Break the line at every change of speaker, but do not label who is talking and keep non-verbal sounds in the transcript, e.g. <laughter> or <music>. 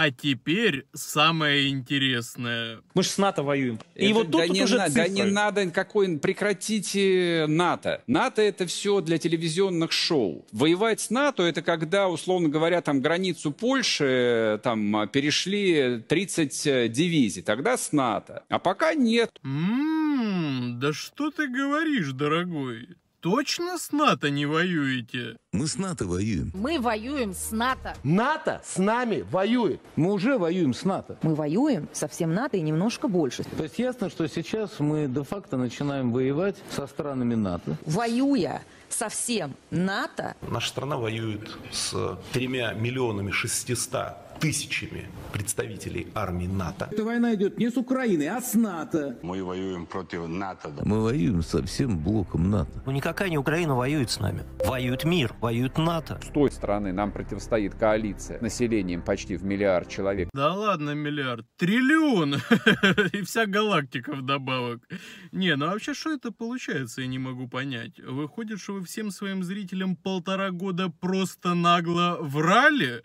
А теперь самое интересное.
Мы же с НАТО воюем. Это, и вот тут, да тут не уже на, цифры. Да не надо какой... Прекратите НАТО. НАТО это все для телевизионных шоу. Воевать с НАТО это когда, условно говоря, там границу Польши э, там а, перешли 30 э, дивизий. Тогда с НАТО. А пока нет.
м м-м, да что ты говоришь, дорогой? точно с НАТО не воюете? Мы с НАТО воюем. Мы воюем с НАТО. НАТО с нами воюет. Мы уже воюем с НАТО. Мы воюем со всем НАТО и немножко больше. То есть ясно, что сейчас мы де-факто начинаем воевать со странами НАТО. Воюя
со всем
НАТО. Наша страна воюет с тремя миллионами шестиста тысячами представителей армии НАТО. Эта война идет не с Украины, а с НАТО. Мы воюем против НАТО. Да. Мы воюем со всем блоком НАТО. Ну никак пока не Украина воюет с нами.
Воюет мир, воюет НАТО. С той стороны нам противостоит коалиция населением почти в миллиард человек.
Да ладно, миллиард. Триллион! <laughs> И вся галактика вдобавок. Не, ну а вообще, что это получается, я не могу понять. Выходит, что вы всем своим зрителям полтора года просто нагло врали?